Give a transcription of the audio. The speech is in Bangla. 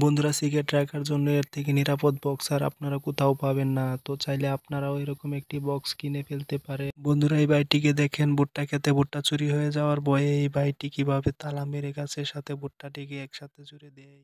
বন্ধুরা সিগারেট রাখার জন্য এর থেকে নিরাপদ বক্স আর আপনারা কোথাও পাবেন না তো চাইলে আপনারাও এরকম একটি বক্স কিনে ফেলতে পারে বন্ধুরা এই বাইটিকে দেখেন ভুট্টা খেতে ভুট্টা চুরি হয়ে যাওয়ার বয়ে এই বাইটি কিভাবে তালা মেরে গাছের সাথে ভুট্টাটিকে একসাথে জুড়ে দেয়